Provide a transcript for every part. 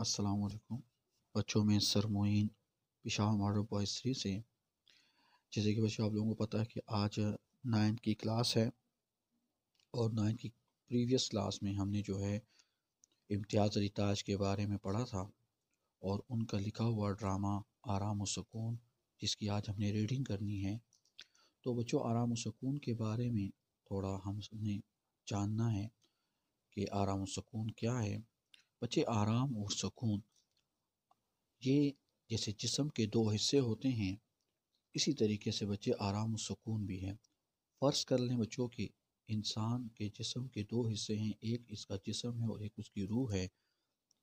अस्सलाम वालेकुम बच्चों में सरमोइन पिशा मॉडल बॉय थ्री से जैसे कि बच्चों आप लोगों को पता है कि आज नाइन्थ की क्लास है और नाइन्थ की प्रीवियस क्लास में हमने जो है इम्तियाज़ अली ताज के बारे में पढ़ा था और उनका लिखा हुआ ड्रामा आराम सुकून जिसकी आज हमने रीडिंग करनी है तो बच्चों आराम सकून के बारे में थोड़ा हमने जानना है कि आराम सुकून क्या है बच्चे आराम और सुकून ये जैसे जिसम के दो हिस्से होते हैं इसी तरीके से बच्चे आराम और सुकून भी हैं फ़र्ज़ कर लें बच्चों की इंसान के जिसम के दो हिस्से हैं एक इसका जिसम है और एक उसकी रूह है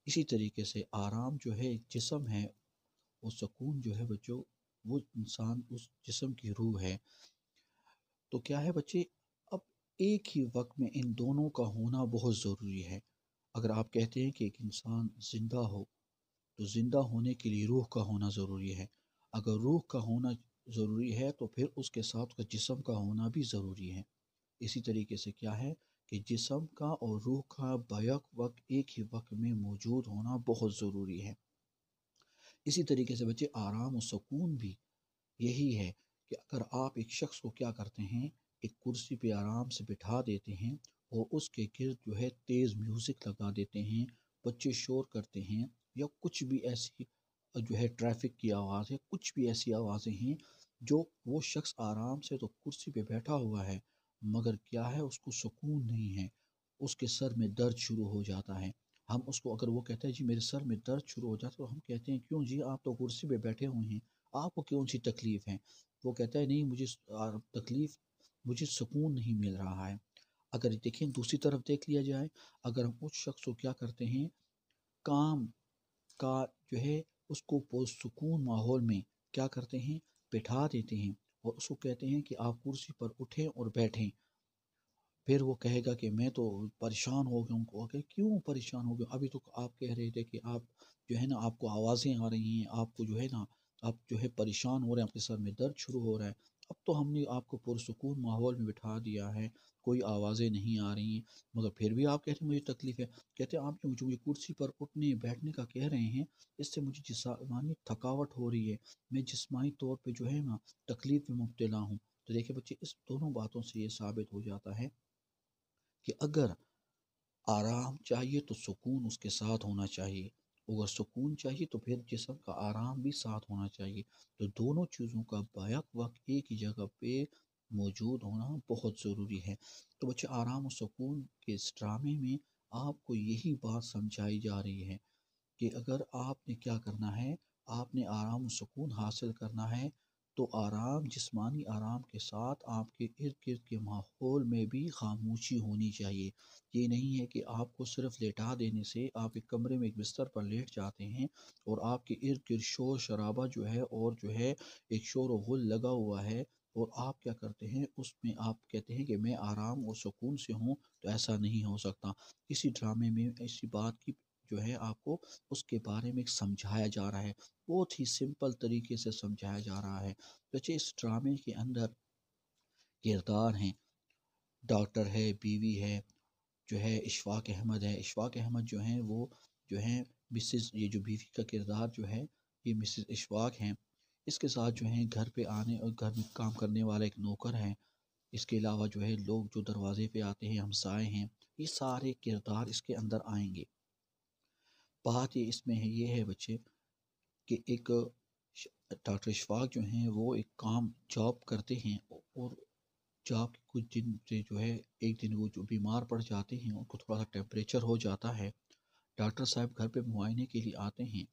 इसी तरीके से आराम जो है जिसम है और सुकून जो है बच्चों वो इंसान उस जिसम की रूह है तो क्या है बच्चे अब एक ही वक्त में इन दोनों का होना बहुत ज़रूरी है अगर आप कहते हैं कि एक इंसान ज़िंदा हो तो ज़िंदा होने के लिए रूह का होना ज़रूरी है अगर रूह का होना ज़रूरी है तो फिर उसके साथ उसका जिसम का होना भी ज़रूरी है इसी तरीके से क्या है कि जिसम का और रूह का बैक वक्त एक ही वक्त में मौजूद होना बहुत ज़रूरी है इसी तरीके से बच्चे आराम और सुकून भी यही है कि अगर आप एक शख्स को क्या करते हैं एक कुर्सी पे आराम से बिठा देते हैं और उसके गिर जो है तेज़ म्यूज़िक लगा देते हैं बच्चे शोर करते हैं या कुछ भी ऐसी जो है ट्रैफिक की आवाज़ है कुछ भी ऐसी आवाज़ें हैं जो वो शख्स आराम से तो कुर्सी पे बैठा हुआ है मगर क्या है उसको सुकून नहीं है उसके सर में दर्द शुरू हो जाता है हम उसको अगर वो कहता है जी मेरे सर में दर्द शुरू हो जाता है तो हम कहते हैं क्यों जी आप तो कुर्सी पे बैठे हुए हैं आपको कौन सी तकलीफ़ है वो कहता है नहीं मुझे तकलीफ़ मुझे सुकून नहीं मिल रहा है अगर देखें दूसरी तरफ देख लिया जाए अगर हम उस शख्स को क्या करते हैं काम का जो है उसको पुरसकून माहौल में क्या करते हैं बिठा देते हैं और उसको कहते हैं कि आप कुर्सी पर उठें और बैठें फिर वो कहेगा कि मैं तो परेशान हो गया उनको कि क्यों परेशान हो गया अभी तो आप कह रहे थे कि आप जो है ना आपको आवाज़ें आ रही हैं आपको जो है ना आप जो है परेशान हो रहे हैं आपके सर में दर्द शुरू हो रहा है अब तो हमने आपको पुरसकून माहौल में बिठा दिया है कोई आवाज़ें नहीं आ रही हैं मगर फिर भी आप कहते हैं मुझे तकलीफ़ है कहते हैं आप जो मुझे मुझे कुर्सी पर उठने बैठने का कह रहे हैं इससे मुझे जिसमानी थकावट हो रही है मैं जिसमानी तौर पर जो है ना तकलीफ़ में मुबतला हूँ तो देखिए बच्चे इस दोनों बातों से ये साबित हो जाता है कि अगर आराम चाहिए तो सुकून उसके साथ होना चाहिए अगर सुकून चाहिए तो फिर जिसम का आराम भी साथ होना चाहिए तो दोनों चीज़ों का बैक वक्त एक ही जगह पे मौजूद होना बहुत ज़रूरी है तो बच्चे आराम और सुकून के इस ड्रामे में आपको यही बात समझाई जा रही है कि अगर आपने क्या करना है आपने आराम और सुकून हासिल करना है तो आराम जिस्मानी आराम के साथ आपके इर्द गिर्द के माहौल में भी खामोशी होनी चाहिए ये नहीं है कि आपको सिर्फ लेटा देने से आप एक कमरे में एक बिस्तर पर लेट जाते हैं और आपके इर्द गिर्द शोर शराबा जो है और जो है एक शोर गुल लगा हुआ है और आप क्या करते हैं उसमें आप कहते हैं कि मैं आराम और सुकून से हूँ तो ऐसा नहीं हो सकता इसी ड्रामे में इसी बात की जो है आपको उसके बारे में समझाया जा रहा है बहुत ही सिंपल तरीके से समझाया जा रहा है बच्चे इस ड्रामे के अंदर किरदार हैं डॉक्टर है बीवी है जो है इशफाक अहमद है इशफाक अहमद जो हैं वो जो है मिसिस ये जो बीवी का किरदार जो है ये मिसिस इशफाक हैं इसके साथ जो है घर पे आने और घर में काम करने वाला एक नौकर है इसके अलावा जो है लोग जो दरवाजे पे आते हैं हमसाए हैं ये सारे किरदार इसके अंदर आएंगे बात ये इसमें है ये है बच्चे कि एक डॉक्टर शफाक जो हैं वो एक काम जॉब करते हैं और जॉब के कुछ दिन से जो है एक दिन वो जो बीमार पड़ जाते हैं उनको थोड़ा सा टेम्परेचर हो जाता है डॉक्टर साहब घर पे मुआयने के लिए आते हैं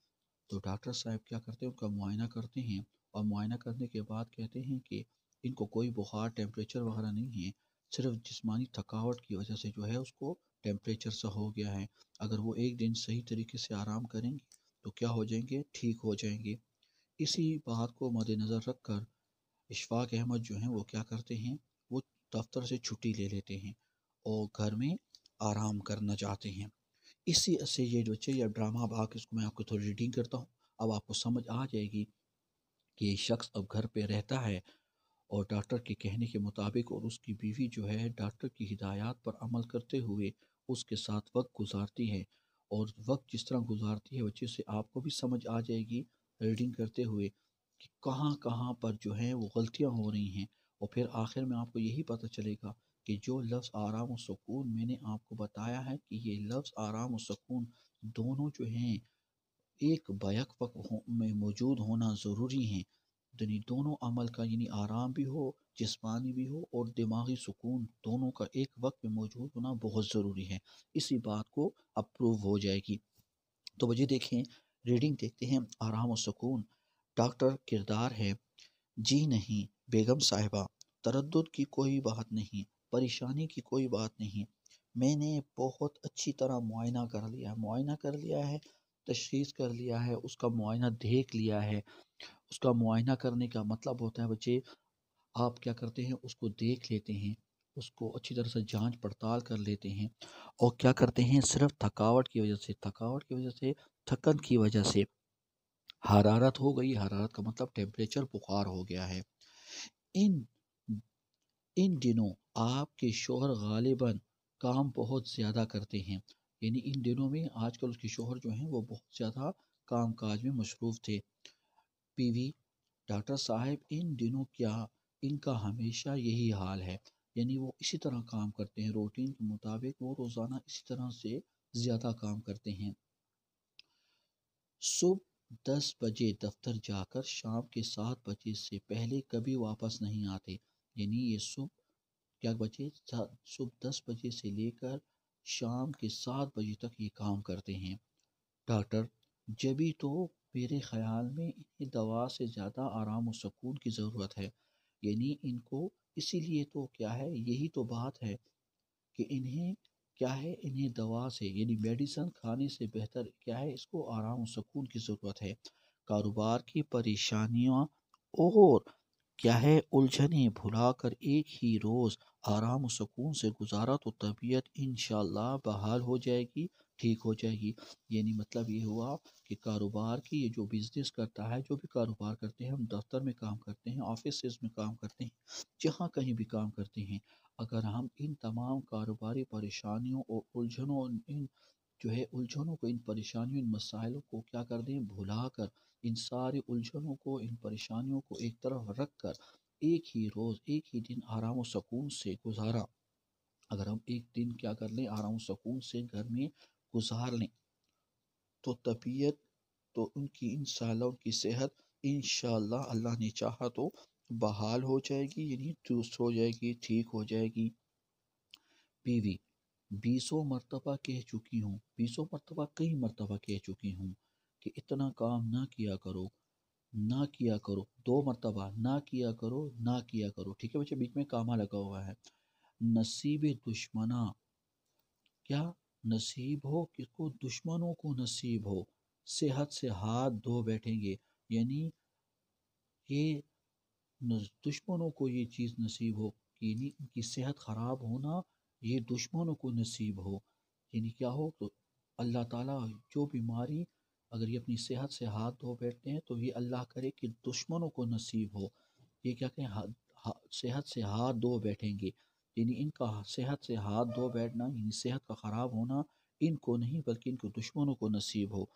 तो डॉक्टर साहब क्या करते हैं उनका मुआयना करते हैं और मुआयना करने के बाद कहते हैं कि इनको कोई बुखार टेम्परेचर वगैरह नहीं है सिर्फ जिस्मानी थकावट की वजह से जो है उसको टेम्परेचर सा हो गया है अगर वो एक दिन सही तरीके से आराम करेंगे तो क्या हो जाएंगे ठीक हो जाएंगे इसी बात को मद्दनज़र रख कर इशफाक अहमद जो हैं वो क्या करते हैं वो दफ्तर से छुट्टी ले लेते हैं और घर में आराम करना चाहते हैं इसी से ये बच्चे या ड्रामा भाग इसको मैं आपको थोड़ी रीडिंग करता हूँ अब आपको समझ आ जाएगी कि ये शख्स अब घर पे रहता है और डॉक्टर के कहने के मुताबिक और उसकी बीवी जो है डॉक्टर की हिदायत पर अमल करते हुए उसके साथ वक्त गुजारती है और वक्त जिस तरह गुजारती है बच्चे से आपको भी समझ आ जाएगी रीडिंग करते हुए कि कहाँ कहाँ पर जो है वो गलतियाँ हो रही हैं और फिर आखिर में आपको यही पता चलेगा कि जो लफ्ज़ आराम और सुकून मैंने आपको बताया है कि ये लफ्ज़ आराम और सुकून दोनों जो हैं एक बैक वक्त में मौजूद होना ज़रूरी हैं यानी दोनों अमल का यानी आराम भी हो जिसमानी भी हो और दिमागी सुकून दोनों का एक वक्त में मौजूद होना बहुत ज़रूरी है इसी बात को अप्रूव हो जाएगी तो वजह देखें रीडिंग देखते हैं आराम और सुकून डॉक्टर किरदार है जी नहीं बेगम साहिबा तरद की कोई बात नहीं परेशानी की कोई बात नहीं मैंने बहुत अच्छी तरह मुआयना कर लिया है मुआयना कर लिया है तशीस कर लिया है उसका मुआयना देख लिया है उसका मुआयना करने का मतलब होता है बच्चे आप क्या करते हैं उसको देख लेते हैं उसको अच्छी तरह से जांच पड़ताल कर लेते हैं और क्या करते हैं सिर्फ थकावट की वजह से थकावट की वजह से थकन की वजह से हरारत हो गई हरारत का मतलब टेम्परेचर बुखार हो गया है इन इन दिनों आपके शोहर गालिबा काम बहुत ज़्यादा करते हैं यानी इन दिनों में आजकल उसके शोहर जो हैं वो बहुत ज़्यादा काम काज में मशरूफ़ थे बीवी डॉक्टर साहब इन दिनों क्या इनका हमेशा यही हाल है यानी वो इसी तरह काम करते हैं रूटीन के मुताबिक वो रोज़ाना इसी तरह से ज़्यादा काम करते हैं सुबह दस बजे दफ्तर जाकर शाम के सात बजे से पहले कभी वापस नहीं आते यानी ये सुबह क्या बजे सुबह दस बजे से लेकर शाम के सात बजे तक ये काम करते हैं डॉक्टर जब भी तो मेरे ख्याल में इन्हें दवा से ज़्यादा आराम और सुकून की ज़रूरत है यानी इनको इसीलिए तो क्या है यही तो बात है कि इन्हें क्या है इन्हें दवा से यानी मेडिसन खाने से बेहतर क्या है इसको आराम सुकून की ज़रूरत है कारोबार की परेशानियाँ और क्या है उलझने भुलाकर एक ही रोज़ आराम सुकून से गुजारा तो तबीयत इन बहाल हो जाएगी ठीक हो जाएगी यानी मतलब ये हुआ कि कारोबार की ये जो बिज़नेस करता है जो भी कारोबार करते हैं हम दफ्तर में काम करते हैं ऑफिस में काम करते हैं जहाँ कहीं भी काम करते हैं अगर हम इन तमाम कारोबारी परेशानियों और उलझनों इन जो है उलझनों को इन परेशानियों इन मसाइलों को क्या कर दें भुला कर इन सारे उलझनों को इन परेशानियों को एक तरफ रख कर एक ही रोज़ एक ही दिन आराम और सुकून से गुजारा अगर हम एक दिन क्या कर लें आराम सुकून से घर में गुजार लें तो तबीयत तो उनकी इन उनकी सेहत इन अल्लाह ने चाहा तो बहाल हो जाएगी यानी दुरुस्त हो जाएगी ठीक हो जाएगी बीवी बीसों मरतबा कह चुकी हूँ बीसों मरतबा कई मरतबा कह चुकी हूँ कि इतना काम ना किया करो ना किया करो दो मरतबा ना किया करो ना किया करो ठीक है बच्चे बीच में कामा लगा हुआ है नसीब दुश्मना क्या नसीब हो किसको दुश्मनों को नसीब हो सेहत से हाथ धो बैठेंगे यानी ये दुश्मनों को ये चीज़ नसीब हो कि यानी उनकी सेहत ख़राब होना ये दुश्मनों को नसीब हो यानी क्या हो तो अल्लाह ताला जो बीमारी अगर ये अपनी सेहत से हाथ धो बैठते हैं तो ये अल्लाह करे कि दुश्मनों को नसीब हो ये क्या कहें सेहत से हाथ धो बैठेंगे यानी इनका सेहत से हाथ धो बैठना यानी सेहत का ख़राब होना इनको नहीं बल्कि इनको दुश्मनों को नसीब हो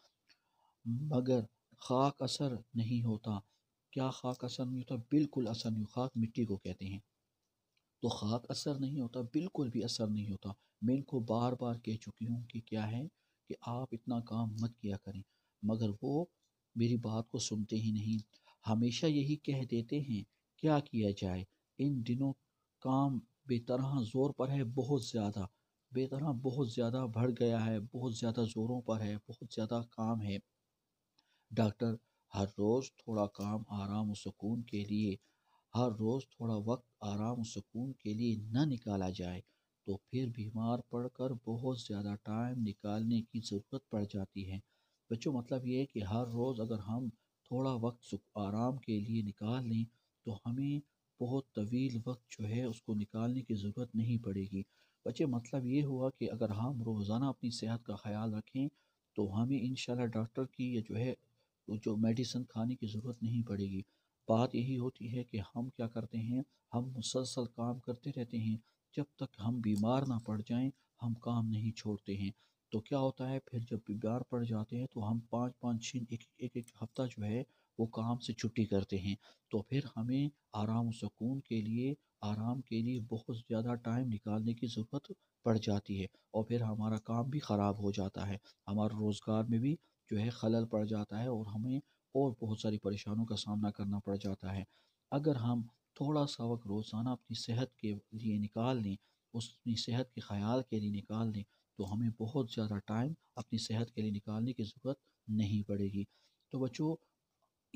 मगर खाक असर नहीं होता क्या खाक असर नहीं होता बिल्कुल असर नहीं खाक मिट्टी को कहते हैं तो खाक असर नहीं होता बिल्कुल भी असर नहीं होता मैं इनको बार बार कह चुकी हूँ कि क्या है कि आप इतना काम मत किया करें मगर वो मेरी बात को सुनते ही नहीं हमेशा यही कह देते हैं क्या किया जाए इन दिनों काम बेतरह ज़ोर पर है बहुत ज़्यादा बेतरह बहुत ज़्यादा बढ़ गया है बहुत ज़्यादा ज़ोरों पर है बहुत ज़्यादा काम है डॉक्टर हर रोज़ थोड़ा काम आराम और सुकून के लिए हर रोज़ थोड़ा वक्त आराम और सुकून के लिए न निकाला जाए तो फिर बीमार पड़कर बहुत ज़्यादा टाइम निकालने की ज़रूरत पड़ जाती है बच्चों मतलब ये है कि हर रोज़ अगर हम थोड़ा वक्त आराम के लिए निकाल लें तो हमें बहुत तवील वक्त जो है उसको निकालने की ज़रूरत नहीं पड़ेगी बच्चे मतलब ये हुआ कि अगर हम रोज़ाना अपनी सेहत का ख्याल रखें तो हमें इन डॉक्टर की या जो है जो मेडिसन खाने की ज़रूरत नहीं पड़ेगी बात यही होती है कि हम क्या करते हैं हम मुसलसल काम करते रहते हैं जब तक हम बीमार ना पड़ जाएं हम काम नहीं छोड़ते हैं तो क्या होता है फिर जब बीमार पड़ जाते हैं तो हम पाँच पाँच छः एक, एक हफ्ता जो है वो काम से छुट्टी करते हैं तो फिर हमें आराम सुकून के लिए आराम के लिए बहुत ज़्यादा टाइम निकालने की ज़रूरत पड़ जाती है और फिर हमारा काम भी ख़राब हो जाता है हमारा रोज़गार में भी जो है खलल पड़ जाता है और हमें और बहुत सारी परेशानियों का सामना करना पड़ जाता है अगर हम थोड़ा सा वक्त रोज़ाना अपनी सेहत के लिए निकाल लें उस अपनी सेहत के ख्याल के लिए निकाल लें तो हमें बहुत ज़्यादा टाइम अपनी सेहत के लिए निकालने की ज़रूरत नहीं पड़ेगी तो बच्चों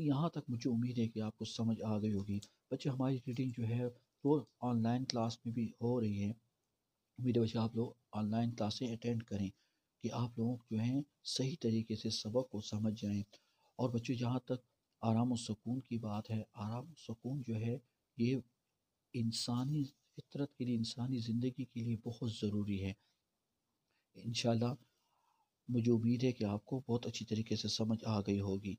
यहाँ तक मुझे उम्मीद है कि आपको समझ आ गई होगी बच्चे हमारी रीडिंग जो है वो ऑनलाइन क्लास में भी हो रही है उम्मीद है बच्चे आप लोग ऑनलाइन क्लासें अटेंड करें कि आप लोग जो हैं सही तरीके से सबक को समझ जाएं और बच्चे जहाँ तक आराम और सुकून की बात है आराम और सुकून जो है ये इंसानी फितरत के लिए इंसानी ज़िंदगी के लिए बहुत ज़रूरी है इन मुझे उम्मीद है कि आपको बहुत अच्छी तरीके से समझ आ गई होगी